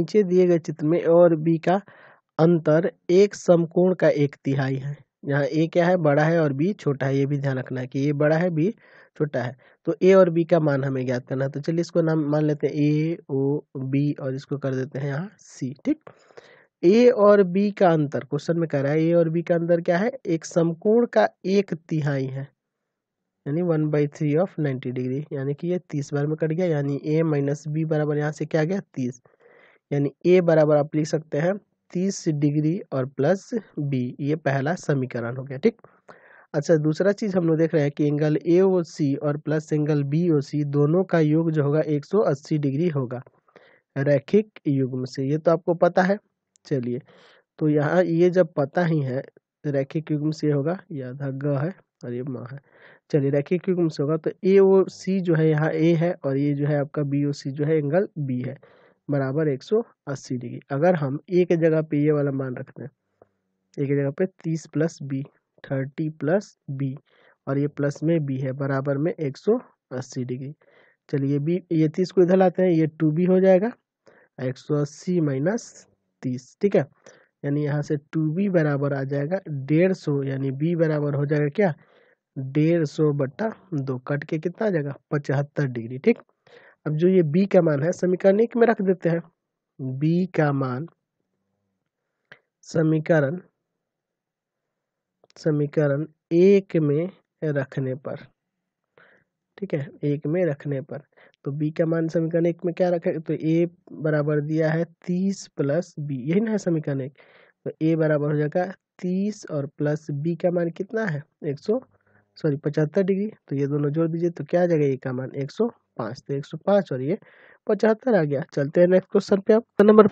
नीचे दिए गए चित्र में ए और बी का अंतर एक समकोण का एक तिहाई है यहाँ ए क्या है बड़ा है और बी छोटा है ये भी ध्यान रखना है कि ए बड़ा है बी छोटा है तो ए और बी का मान हमें ज्ञात करना है तो चलिए इसको नाम मान लेते हैं ए ओ बी और इसको कर देते हैं यहाँ सी ठीक ए और बी का अंतर क्वेश्चन में कह रहा है ए और बी का अंतर क्या है एक समकोण का एक तिहाई है यानी one by three of ninety degree यानी कि ये तीस बार में कट गया यानी ए माइनस बी बराबर यहाँ से क्या गया तीस यानी ए बराबर आप लिख सकते हैं तीस डिग्री और प्लस बी ये पहला समीकरण हो गया ठीक अच्छा दूसरा चीज़ हम लोग देख रहे हैं कि एंगल ए ओ सी और plus angle B O C दोनों का योग जो होगा 180 डिग्री होगा रैखिक युग्म से ये तो आपको पता है चलिए तो यहाँ ये जब पता ही है रैखिक युग्म से होगा या ग है और ये माँ है चलिए रैखिक युग्म से होगा तो ए ओ सी जो है यहाँ ए है और ये जो है आपका बी ओ सी जो है एंगल बी है बराबर एक सौ अस्सी डिग्री अगर हम एक जगह पे ये वाला मान रखते हैं एक जगह पे तीस plus b thirty plus b और ये प्लस में बी है बराबर में एक सौ अस्सी डिग्री चलिए बी ये तीस को इधर लाते हैं ये टू बी हो जाएगा एक सौ अस्सी माइनस तीस ठीक है यानी यहाँ से टू बी बराबर आ जाएगा डेढ़ सौ यानी बी बराबर हो जाएगा क्या डेढ़ सौ बट्टा दो कट के कितना आ जाएगा पचहत्तर डिग्री ठीक अब जो ये बी का मान है समीकरण एक में रख देते हैं बी का मान समीकरण समीकरण एक में रखने पर ठीक है एक में रखने पर तो बी का मान समीकरण एक में क्या रखे तो ए बराबर दिया है तीस प्लस बी यही ना है समीकरण एक तो ए बराबर हो जाएगा तीस और प्लस बी का मान कितना है एक सौ सॉरी पचहत्तर डिग्री तो ये दोनों जोड़ दीजिए तो क्या आ जाएगा ए का मान एक सौ पाँच तो एक सौ पाँच और ये पचहत्तर आ गया चलते हैं नेक्स्ट क्वेश्चन पे आप तो नंबर